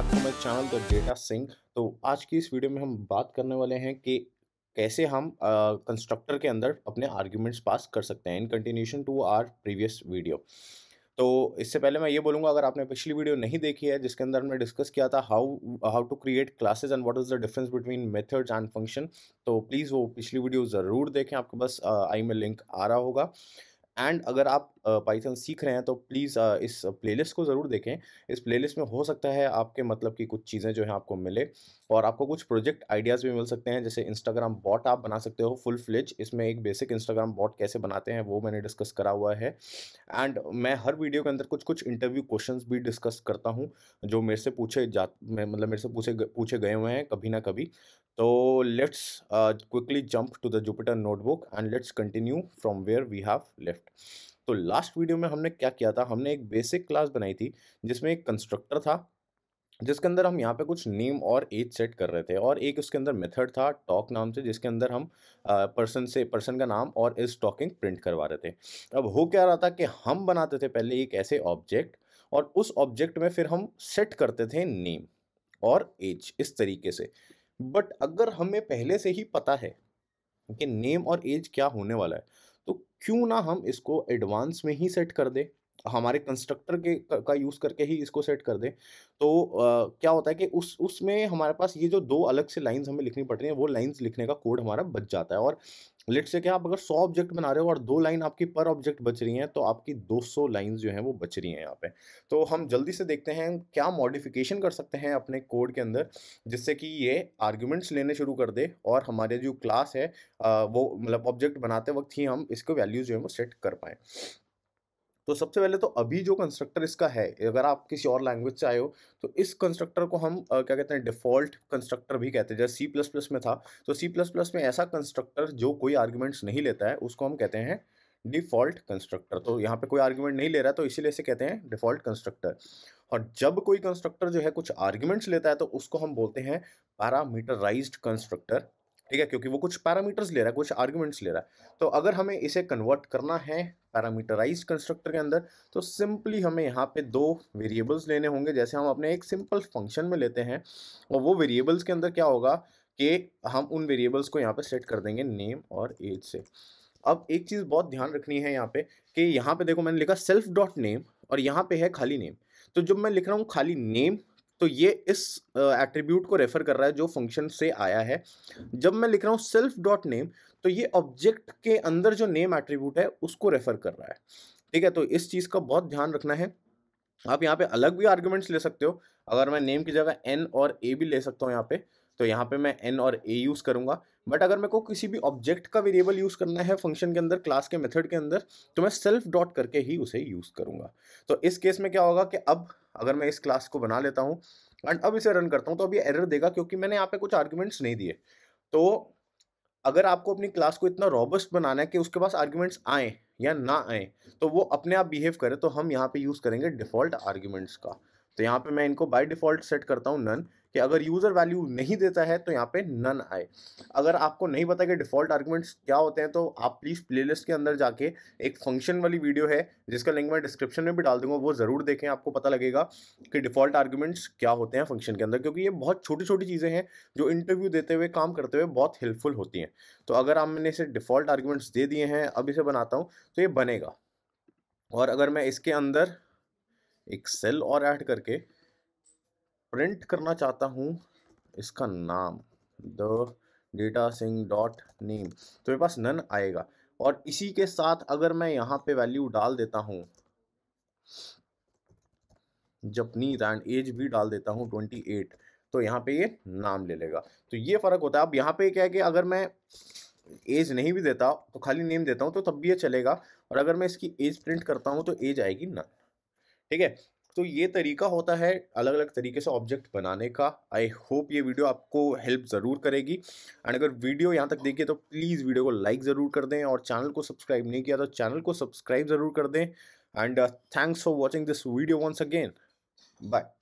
बात to my channel the data Singh तो आज की इस वीडियो में हम बात करने वाले हैं कि कैसे हम कंस्ट्रक्टर uh, के अंदर अपने आर्ग्यूमेंट्स पास कर सकते हैं in continuation to our previous video तो इससे पहले मैं ये बोलूँगा अगर आपने पिछली वीडियो नहीं देखी है जिसके अंदर हमने डिस्कस किया था how how to create classes and what is the difference between methods and function तो प्लीज़ वो पिछली वीडियो ज़रूर देखें आपके पास आई में लिंक आ रहा होगा एंड अगर आप पाइथन सीख रहे हैं तो प्लीज़ इस प्लेलिस्ट को ज़रूर देखें इस प्लेलिस्ट में हो सकता है आपके मतलब की कुछ चीज़ें जो हैं आपको मिले और आपको कुछ प्रोजेक्ट आइडियाज़ भी मिल सकते हैं जैसे इंस्टाग्राम बॉट आप बना सकते हो फुल फ्लिज इसमें एक बेसिक इंस्टाग्राम बॉट कैसे बनाते हैं वो मैंने डिस्कस करा हुआ है एंड मैं हर वीडियो के अंदर कुछ कुछ इंटरव्यू क्वेश्चन भी डिस्कस करता हूँ जो मेरे से पूछे जा मतलब मेरे से पूछे पूछे गए हुए हैं कभी ना कभी Uh, तो let's quickly jump to the Jupyter notebook and let's continue from where we have left तो लास्ट वीडियो में हमने क्या किया था हमने एक बेसिक क्लास बनाई थी जिसमें एक कंस्ट्रक्टर था जिसके अंदर हम यहाँ पे कुछ नेम और एज सेट कर रहे थे और एक उसके अंदर मेथड था टॉक नाम से जिसके अंदर हम पर्सन uh, से पर्सन का नाम और इस टॉकिंग प्रिंट करवा रहे थे अब हो क्या रहा था कि हम बनाते थे पहले एक ऐसे ऑब्जेक्ट और उस ऑब्जेक्ट में फिर हम सेट करते थे नेम और एज इस तरीके से बट अगर हमें पहले से ही पता है कि नेम और एज क्या होने वाला है तो क्यों ना हम इसको एडवांस में ही सेट कर दें हमारे कंस्ट्रक्टर के का यूज़ करके ही इसको सेट कर दें तो आ, क्या होता है कि उस उसमें हमारे पास ये जो दो अलग से लाइंस हमें लिखनी पड़ रही हैं वो लाइंस लिखने का कोड हमारा बच जाता है और लेट से क्या आप अगर सौ ऑब्जेक्ट बना रहे हो और दो लाइन आपकी पर ऑब्जेक्ट बच रही हैं तो आपकी दो सौ लाइन्स जो हैं वो बच रही हैं यहाँ पे तो हम जल्दी से देखते हैं क्या मॉडिफिकेशन कर सकते हैं अपने कोड के अंदर जिससे कि ये आर्ग्यूमेंट्स लेने शुरू कर दे और हमारे जो क्लास है वो मतलब ऑब्जेक्ट बनाते वक्त ही हम इसको वैल्यूज जो है वो सेट कर पाएँ तो सबसे पहले तो अभी जो कंस्ट्रक्टर इसका है अगर आप किसी और लैंग्वेज से आए हो तो इस कंस्ट्रक्टर को हम आ, क्या कहते हैं डिफॉल्ट कंस्ट्रक्टर भी कहते हैं जैसे सी प्लस प्लस में था तो सी प्लस प्लस में ऐसा कंस्ट्रक्टर जो कोई आर्ग्यूमेंट्स नहीं लेता है उसको हम कहते हैं डिफॉल्ट कंस्ट्रक्टर तो यहाँ पे कोई आर्ग्यूमेंट नहीं ले रहा है तो इसीलिए इसे कहते हैं डिफॉल्ट कंस्ट्रक्टर और जब कोई कंस्ट्रक्टर जो है कुछ आर्ग्यूमेंट्स लेता है तो उसको हम बोलते हैं पैरामीटराइज्ड कंस्ट्रक्टर ठीक है क्योंकि वो कुछ पैरामीटर्स ले रहा है कुछ आर्ग्यूमेंट्स ले रहा है तो अगर हमें इसे कन्वर्ट करना है पैरामीटराइज कंस्ट्रक्टर के अंदर तो सिंपली हमें यहाँ पे दो वेरिएबल्स लेने होंगे जैसे हम अपने एक सिंपल फंक्शन में लेते हैं और वो वेरिएबल्स के अंदर क्या होगा कि हम उन वेरिएबल्स को यहाँ पर सेट कर देंगे नेम और एज से अब एक चीज़ बहुत ध्यान रखनी है यहाँ पे कि यहाँ पे देखो मैंने लिखा सेल्फ डॉट नेम और यहाँ पे है खाली नेम तो जब मैं लिख रहा हूँ खाली नेम तो ये इस एट्रीब्यूट को रेफर कर रहा है जो फंक्शन से आया है जब मैं लिख रहा हूँ सेल्फ डॉट नेम तो ये ऑब्जेक्ट के अंदर जो नेम एट्रीब्यूट है उसको रेफर कर रहा है ठीक है तो इस चीज़ का बहुत ध्यान रखना है आप यहाँ पे अलग भी आर्ग्यूमेंट्स ले सकते हो अगर मैं नेम की जगह एन और ए भी ले सकता हूँ यहाँ पे तो यहाँ पे मैं एन और ए यूज़ करूँगा बट अगर मेरे को किसी भी ऑब्जेक्ट का वेरिएबल यूज़ करना है फंक्शन के अंदर क्लास के मेथड के अंदर तो मैं सेल्फ डॉट करके ही उसे यूज़ करूंगा तो इस केस में क्या होगा कि अब अगर मैं इस क्लास को बना लेता हूँ एंड अब इसे रन करता हूँ तो अब ये एरर देगा क्योंकि मैंने यहाँ पे कुछ आर्ग्यूमेंट्स नहीं दिए तो अगर आपको अपनी क्लास को इतना रॉबस्ट बनाना है कि उसके पास आर्ग्यूमेंट्स आए या ना आए तो वो अपने आप बिहेव करे तो हम यहाँ पे यूज़ करेंगे डिफ़ॉल्ट आर्ग्यूमेंट्स का तो यहाँ पे मैं इनको बाय डिफ़ॉल्ट सेट करता हूँ नन कि अगर यूज़र वैल्यू नहीं देता है तो यहाँ पे नन आए अगर आपको नहीं पता कि डिफ़ॉल्ट आर्ग्यूमेंट्स क्या होते हैं तो आप प्लीज़ प्लेलिस्ट के अंदर जाके एक फंक्शन वाली वीडियो है जिसका लिंक मैं डिस्क्रिप्शन में भी डाल दूंगा वो ज़रूर देखें आपको पता लगेगा कि डिफ़ॉल्ट आर्गूमेंट्स क्या होते हैं फंक्शन के अंदर क्योंकि ये बहुत छोटी छोटी चीज़ें हैं जो इंटरव्यू देते हुए काम करते हुए बहुत हेल्पफुल होती हैं तो अगर हमने इसे डिफ़ॉल्ट आर्गूमेंट्स दे दिए हैं अब इसे बनाता हूँ तो ये बनेगा और अगर मैं इसके अंदर एक सेल और ऐड करके प्रिंट करना चाहता हूँ इसका नाम द डेटा सिंह डॉट नेम तो मेरे पास नन आएगा और इसी के साथ अगर मैं यहाँ पे वैल्यू डाल देता हूँ जपनी एंड एज भी डाल देता हूँ ट्वेंटी एट तो यहाँ पे ये नाम ले लेगा तो ये फ़र्क होता है अब यहाँ पे क्या है कि अगर मैं एज नहीं भी देता तो खाली नेम देता हूँ तो तब भी ये चलेगा और अगर मैं इसकी एज प्रिंट करता हूँ तो एज आएगी नन ठीक है तो ये तरीका होता है अलग अलग तरीके से ऑब्जेक्ट बनाने का आई होप ये वीडियो आपको हेल्प ज़रूर करेगी एंड अगर वीडियो यहाँ तक देखिए तो प्लीज़ वीडियो को लाइक ज़रूर कर दें और चैनल को सब्सक्राइब नहीं किया तो चैनल को सब्सक्राइब ज़रूर कर दें and thanks for watching this video once again bye